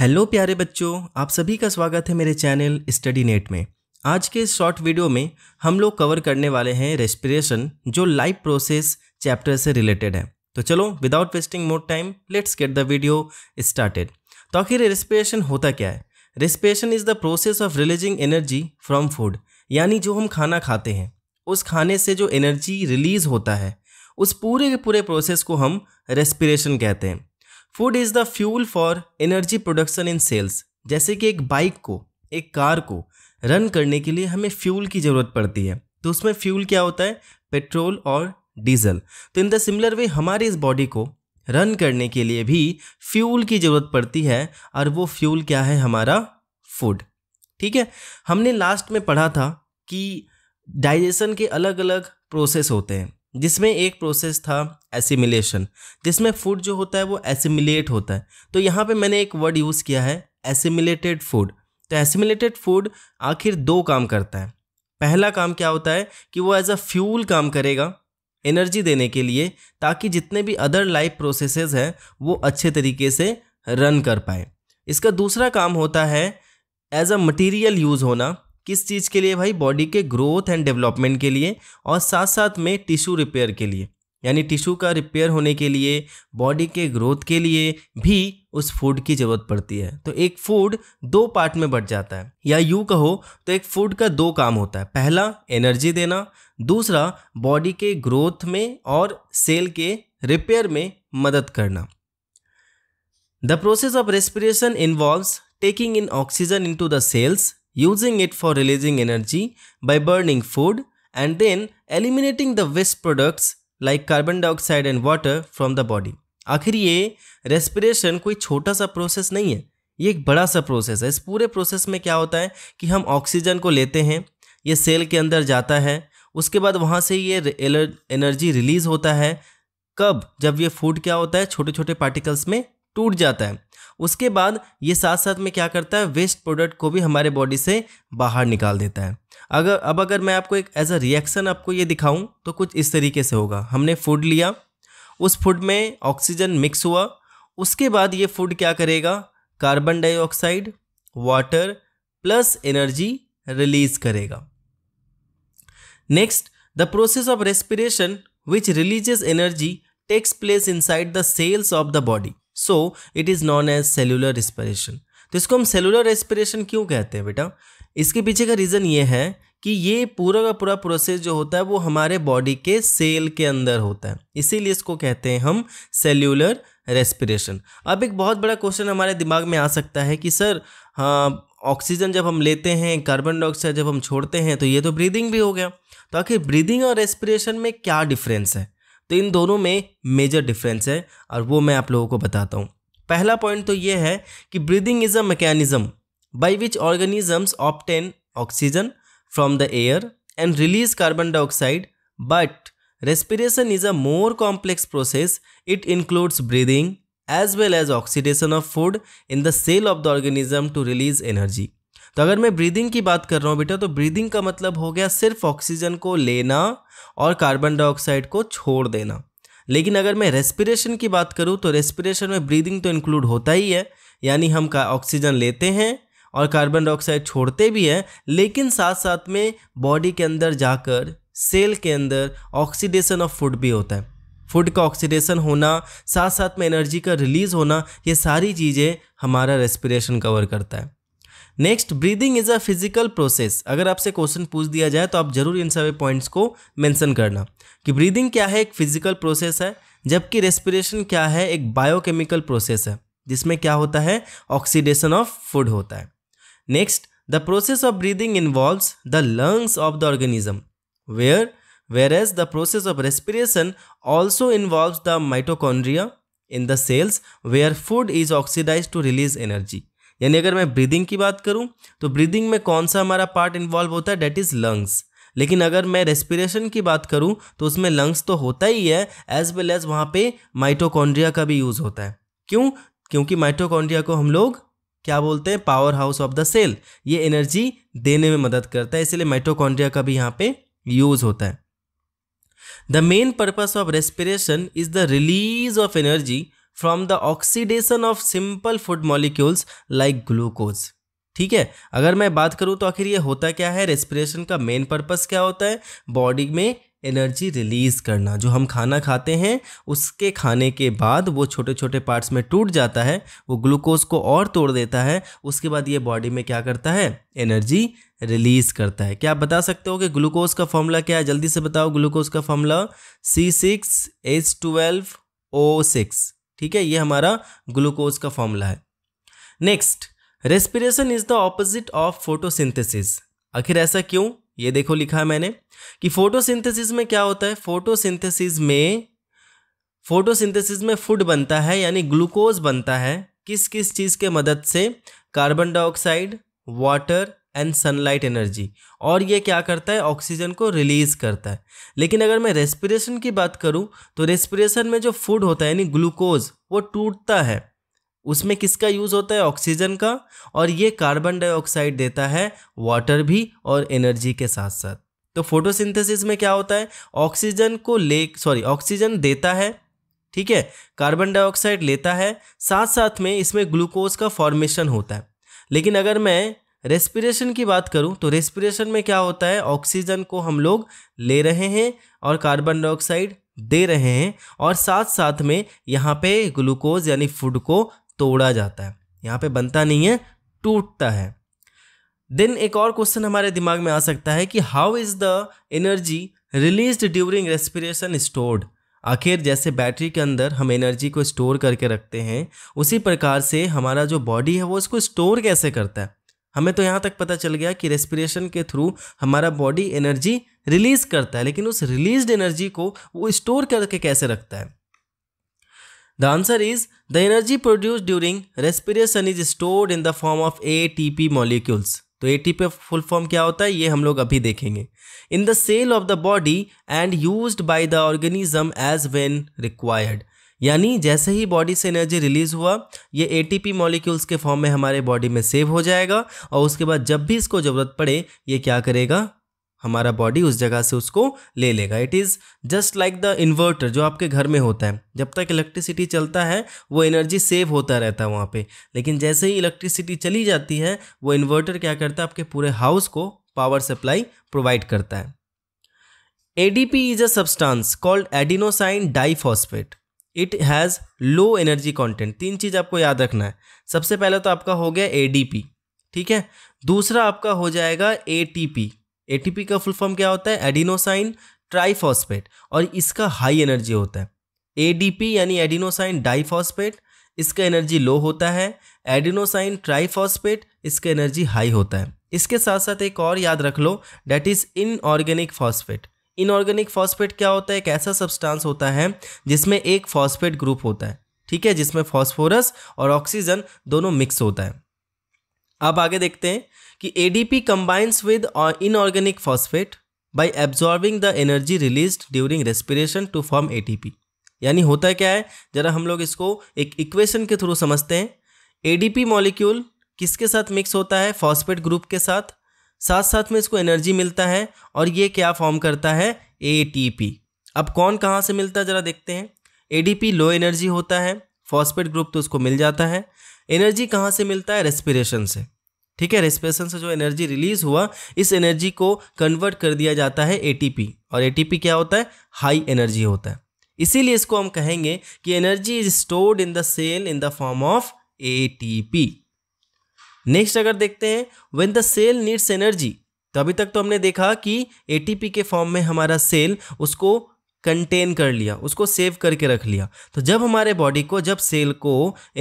Hello प्यारे बच्चों आप सभी का स्वागत है मेरे चैनल स्टडी नेट में आज के इस शॉर्ट वीडियो में हम लोग कवर करने वाले हैं रेस्पिरेशन जो लाइफ प्रोसेस चैप्टर से रिलेटेड है तो चलो without wasting more time let's get the video started तो आखिर रेस्पिरेशन होता क्या है respiration is the process of releasing energy from food यानी जो हम खाना खाते हैं उस खाने से जो एनर्जी रिलीज होता है उस पूरे के पूरे प्रोसेस को हम रेस्पिरेशन कहते हैं food is the fuel for energy production in cells जैसे कि एक बाइक को एक कार को रन करने के लिए हमें फ्यूल की ज़रूरत पड़ती है तो उसमें फ्यूल क्या होता है पेट्रोल और डीजल तो इन द सिमिलर वे हमारे इस बॉडी को रन करने के लिए भी फ्यूल की ज़रूरत पड़ती है और वो फ्यूल क्या है हमारा फूड ठीक है हमने लास्ट में पढ़ा था कि डाइजेशन के अलग अलग प्रोसेस होते हैं जिसमें एक प्रोसेस था एसिमिलेशन जिसमें फूड जो होता है वो एसिमिलेट होता है तो यहाँ पे मैंने एक वर्ड यूज़ किया है एसिमिलेटेड फूड तो एसिमिलेटेड फूड आखिर दो काम करता है पहला काम क्या होता है कि वो एज अ फ्यूल काम करेगा एनर्जी देने के लिए ताकि जितने भी अदर लाइफ प्रोसेसेस हैं वो अच्छे तरीके से रन कर पाए इसका दूसरा काम होता है एज अ मटेरियल यूज़ होना किस चीज़ के लिए भाई बॉडी के ग्रोथ एंड डेवलपमेंट के लिए और साथ साथ में टिश्यू रिपेयर के लिए यानी टिश्यू का रिपेयर होने के लिए बॉडी के ग्रोथ के लिए भी उस फूड की ज़रूरत पड़ती है तो एक फूड दो पार्ट में बढ़ जाता है या यू कहो तो एक फूड का दो काम होता है पहला एनर्जी देना दूसरा बॉडी के ग्रोथ में और सेल के रिपेयर में मदद करना the process of respiration involves in oxygen into the cells using it for releasing energy by burning food and then eliminating the waste products like carbon dioxide and water from the body. आखिर ये respiration कोई छोटा सा process नहीं है ये एक बड़ा सा प्रोसेस है इस पूरे प्रोसेस में क्या होता है कि हम ऑक्सीजन को लेते हैं ये सेल के अंदर जाता है उसके बाद वहाँ से ये एनर्जी रिलीज होता है कब जब ये फूड क्या होता है छोटे छोटे पार्टिकल्स में टूट जाता है उसके बाद ये साथ साथ में क्या करता है वेस्ट प्रोडक्ट को भी हमारे बॉडी से बाहर निकाल देता है अगर अब अगर मैं आपको एक एज अ रिएक्शन आपको ये दिखाऊं तो कुछ इस तरीके से होगा हमने फूड लिया उस फूड में ऑक्सीजन मिक्स हुआ उसके बाद ये फूड क्या करेगा carbon dioxide water plus energy release करेगा next the process of respiration which releases energy takes place inside the cells of the body so it is known as cellular respiration तो इसको हम सेलुलर रेस्पिरेशन क्यों कहते हैं बेटा इसके पीछे का रीज़न ये है कि ये पूरा का पूरा प्रोसेस जो होता है वो हमारे बॉडी के सेल के अंदर होता है इसीलिए इसको कहते हैं हम सेल्यूलर रेस्पिरेशन अब एक बहुत बड़ा क्वेश्चन हमारे दिमाग में आ सकता है कि सर हाँ ऑक्सीजन जब हम लेते हैं कार्बन डाइऑक्साइड जब हम छोड़ते हैं तो ये तो ब्रीदिंग भी हो गया तो आखिर ब्रीदिंग और रेस्पिरेशन में क्या डिफरेंस है तो इन दोनों में मेजर डिफरेंस है और वो मैं आप लोगों को बताता हूँ पहला पॉइंट तो ये है कि breathing is a mechanism by which organisms obtain oxygen from the air and release carbon dioxide but respiration is a more complex process it includes breathing as well as oxidation of food in the cell of the organism to release energy तो अगर मैं breathing की बात कर रहा हूँ बेटा तो ब्रीदिंग का मतलब हो गया सिर्फ ऑक्सीजन को लेना और कार्बन डाइऑक्साइड को छोड़ देना लेकिन अगर मैं रेस्पिरेशन की बात करूँ तो रेस्पिरेशन में ब्रीदिंग तो इंक्लूड होता ही है यानी हम का ऑक्सीजन लेते हैं और कार्बन डाइऑक्साइड छोड़ते भी हैं लेकिन साथ साथ में बॉडी के अंदर जाकर सेल के अंदर ऑक्सीडेशन ऑफ फूड भी होता है फूड का ऑक्सीडेशन होना साथ साथ में एनर्जी का रिलीज़ होना ये सारी चीज़ें हमारा रेस्पिरेशन कवर करता है next breathing is a physical process अगर आपसे क्वेश्चन पूछ दिया जाए तो आप जरूर इन सभी पॉइंट्स को मेंशन करना कि ब्रीदिंग क्या है एक फिजिकल प्रोसेस है जबकि रेस्पिरेशन क्या है एक बायोकेमिकल प्रोसेस है जिसमें क्या होता है ऑक्सीडेशन ऑफ फूड होता है next the process of breathing involve the lungs of the organism where where as the process of respiration also involve the mitochondria in the cells where food is oxidise to release energy यानी अगर मैं breathing की बात करूँ तो breathing में कौन सा हमारा पार्ट इन्वॉल्व होता है डेट इज़ लंग्स लेकिन अगर मैं रेस्पिरेशन की बात करूँ तो उसमें लंग्स तो होता ही है एज वेल एज वहाँ पे माइटोकॉन्ड्रिया का भी यूज़ होता है क्यों क्योंकि माइटोकॉन्ड्रिया को हम लोग क्या बोलते हैं powerhouse of the cell ये एनर्जी देने में मदद करता है इसलिए माइटोकॉन्ड्रिया का भी यहाँ पे यूज़ होता है the main purpose of respiration is the release of energy from the oxidation of simple food molecules like glucose ठीक है अगर मैं बात करूँ तो आखिर ये होता क्या है रेस्पिरेशन का मेन पर्पज़ क्या होता है बॉडी में एनर्जी रिलीज़ करना जो हम खाना खाते हैं उसके खाने के बाद वो छोटे छोटे पार्ट्स में टूट जाता है वो ग्लूकोज को और तोड़ देता है उसके बाद ये बॉडी में क्या करता है एनर्जी रिलीज़ करता है क्या आप बता सकते हो कि ग्लूकोज का फॉर्मूला क्या है जल्दी से बताओ ग्लूकोज का formula C six H twelve O six ठीक है ये हमारा ग्लूकोज का फॉर्मूला है next respiration is the opposite of photosynthesis आखिर ऐसा क्यों ये देखो लिखा है मैंने कि फोटोसिंथेसिस में क्या होता है फोटोसिंथेसिस में फोटोसिंथेसिस में फूड बनता है यानी ग्लूकोज बनता है किस किस चीज़ के मदद से carbon dioxide water and sunlight energy और ये क्या करता है ऑक्सीजन को रिलीज़ करता है लेकिन अगर मैं रेस्पिरेशन की बात करूँ तो रेस्पिरेशन में जो फूड होता है यानी ग्लूकोज वो टूटता है उसमें किसका यूज़ होता है ऑक्सीजन का और ये कार्बन डाइऑक्साइड देता है वाटर भी और एनर्जी के साथ साथ तो फोटोसिंथेसिस में क्या होता है ऑक्सीजन को ले सॉरी ऑक्सीजन देता है ठीक है कार्बन डाइऑक्साइड लेता है साथ साथ में इसमें ग्लूकोज का फॉर्मेशन होता है लेकिन अगर मैं रेस्पिरेशन की बात करूं तो रेस्पिरेशन में क्या होता है ऑक्सीजन को हम लोग ले रहे हैं और कार्बन डाइऑक्साइड दे रहे हैं और साथ साथ में यहाँ पे ग्लूकोज यानी फूड को तोड़ा जाता है यहाँ पे बनता नहीं है टूटता है देन एक और क्वेश्चन हमारे दिमाग में आ सकता है कि how is the energy release during respiration stored आखिर जैसे बैटरी के अंदर हम एनर्जी को स्टोर करके रखते हैं उसी प्रकार से हमारा जो बॉडी है वो इसको स्टोर कैसे करता है हमें तो यहाँ तक पता चल गया कि रेस्पिरेशन के थ्रू हमारा बॉडी एनर्जी रिलीज करता है लेकिन उस रिलीज एनर्जी को वो स्टोर करके कैसे रखता है the answer is the energy produce during respiration is stored in the form of A T P molecules तो A T P full form क्या होता है ये हम लोग अभी देखेंगे in the cell of the body and use by the organism as when required यानी जैसे ही बॉडी से एनर्जी रिलीज हुआ ये एटीपी मॉलिक्यूल्स के फॉर्म में हमारे बॉडी में सेव हो जाएगा और उसके बाद जब भी इसको ज़रूरत पड़े ये क्या करेगा हमारा बॉडी उस जगह से उसको ले लेगा it is just like the inverter जो आपके घर में होता है जब तक इलेक्ट्रिसिटी चलता है वो एनर्जी सेव होता रहता है वहाँ पे लेकिन जैसे ही इलेक्ट्रिसिटी चली जाती है वो इन्वर्टर क्या करता है आपके पूरे हाउस को पावर सप्लाई प्रोवाइड करता है A D P is a substance called adenosine diphosphate it has low energy content तीन चीज़ आपको याद रखना है सबसे पहले तो आपका हो गया पी ठीक है दूसरा आपका हो जाएगा टी पी का फुल फॉर्म क्या होता है एडिनोसाइन ट्राइफॉस्फेट और इसका हाई एनर्जी होता है पी यानी एडिनोसाइन डाइफॉस्फेट इसका एनर्जी लो होता है एडिनोसाइन ट्राइफॉस्फेट इसका एनर्जी हाई होता है इसके साथ साथ एक और याद रख लो that is inorganic phosphate inorganic phosphate क्या होता है एक ऐसा सब्सटेंस होता है जिसमें एक फॉस्फेट ग्रुप होता है ठीक है जिसमें फॉस्फोरस और ऑक्सीजन दोनों मिक्स होता है अब आगे देखते हैं कि ADP combines with inorganic phosphate by absorbing the energy release during respiration to form ATP यानी होता क्या है जरा हम लोग इसको एक इक्वेशन के थ्रू समझते हैं एडीपी मॉलिक्यूल किसके साथ मिक्स होता है फॉस्फेट ग्रुप के साथ साथ साथ में इसको एनर्जी मिलता है और ये क्या फॉर्म करता है ए अब कौन कहाँ से मिलता है ज़रा देखते हैं ए लो एनर्जी होता है फॉस्फेट ग्रुप तो उसको मिल जाता है एनर्जी कहाँ से मिलता है रेस्पिरेशन से ठीक है रेस्पिरेशन से जो एनर्जी रिलीज हुआ इस एनर्जी को कन्वर्ट कर दिया जाता है एटीपी और एटीपी क्या होता है हाई एनर्जी होता है इसीलिए इसको हम कहेंगे कि energy is stored in the cell in the form of ATP next अगर देखते हैं when the cell needs energy तो अभी तक तो हमने देखा कि एटीपी के फॉर्म में हमारा सेल उसको कंटेन कर लिया उसको सेव करके रख लिया तो जब हमारे बॉडी को जब सेल को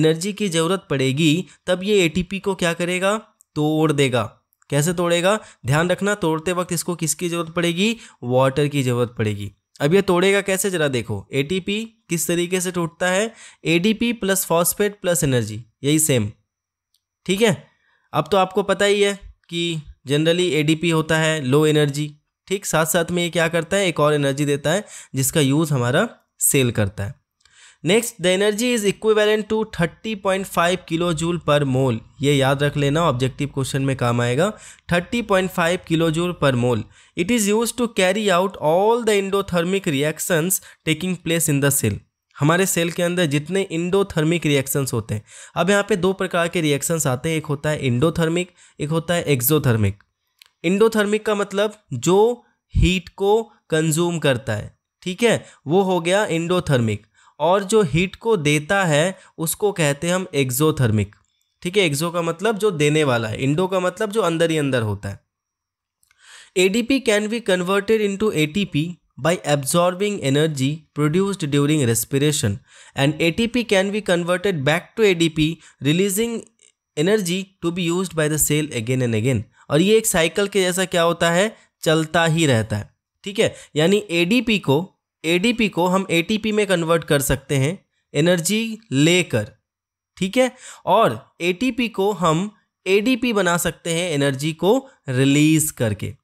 एनर्जी की ज़रूरत पड़ेगी तब ये एटीपी को क्या करेगा तोड़ देगा कैसे तोड़ेगा ध्यान रखना तोड़ते वक्त इसको किसकी ज़रूरत पड़ेगी वाटर की ज़रूरत पड़ेगी अब ये तोड़ेगा कैसे जरा देखो एटीपी किस तरीके से टूटता है ADP plus phosphate plus energy यही सेम ठीक है अब तो आपको पता ही है कि जनरली एडीपी होता है लो एनर्जी ठीक साथ साथ में ये क्या करता है एक और एनर्जी देता है जिसका यूज़ हमारा सेल करता है next the energy is equivalent to 30.5 kilojoule per mole ये याद रख लेना ऑब्जेक्टिव क्वेश्चन में काम आएगा 30.5 kilojoule per mole it is use to carry out all the endothermic reactions taking place in the cell हमारे cell के अंदर जितने इंडोथर्मिक रिएक्शंस होते हैं अब यहाँ पे दो प्रकार के रिएक्शंस आते हैं एक होता है इंडोथर्मिक एक होता है एक्जोथर्मिक इंडोथर्मिक का मतलब जो हीट को कंज्यूम करता है ठीक है वो हो गया इंडोथर्मिक और जो हीट को देता है उसको कहते हैं हम एक्जोथर्मिक ठीक है एक्जो का मतलब जो देने वाला है इंडो का मतलब जो अंदर ही अंदर होता है ADP can be converted into ATP by absorbing energy produced during respiration and ATP can be converted back to ADP releasing energy to be used by the cell again and again और ये एक cycle के जैसा क्या होता है चलता ही रहता है ठीक है यानी ADP को ADP को हम ATP में कन्वर्ट कर सकते हैं एनर्जी लेकर ठीक है और ATP को हम ADP बना सकते हैं एनर्जी को रिलीज करके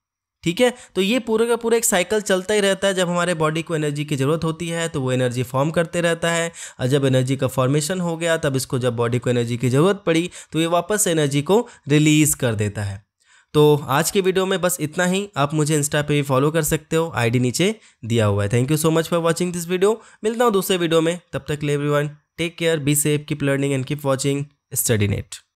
ठीक है तो ये पूरे का पूरा एक साइकिल चलता ही रहता है जब हमारे बॉडी को एनर्जी की ज़रूरत होती है तो वो एनर्जी फॉर्म करते रहता है और जब एनर्जी का फॉर्मेशन हो गया तब इसको जब बॉडी को एनर्जी की ज़रूरत पड़ी तो ये वापस एनर्जी को रिलीज़ कर देता है तो आज के वीडियो में बस इतना ही आप मुझे इंस्टा पे भी फॉलो कर सकते हो आईडी नीचे दिया हुआ है thank you so much for watching this video मिलता हूँ दूसरे वीडियो में तब तक ले everyone take care be safe keep learning and keep watching Study net